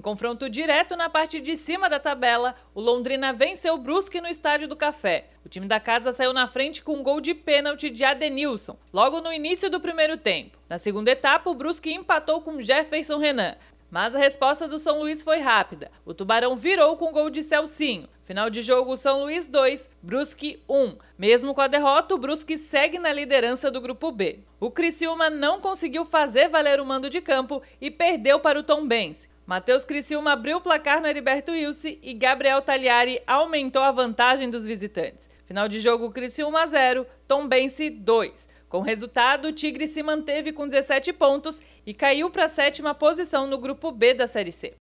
Em confronto direto na parte de cima da tabela, o Londrina venceu o Brusque no Estádio do Café. O time da casa saiu na frente com um gol de pênalti de Adenilson, logo no início do primeiro tempo. Na segunda etapa, o Brusque empatou com Jefferson Renan. Mas a resposta do São Luís foi rápida. O Tubarão virou com gol de Celcinho. Final de jogo São Luís 2, Brusque 1. Mesmo com a derrota, o Brusque segue na liderança do grupo B. O Criciúma não conseguiu fazer valer o mando de campo e perdeu para o Tombense. Matheus Criciúma abriu o placar no Heriberto Wilson e Gabriel Tagliari aumentou a vantagem dos visitantes. Final de jogo, Criciúma 0, Tombense 2. Com resultado, o Tigre se manteve com 17 pontos e caiu para a sétima posição no grupo B da Série C.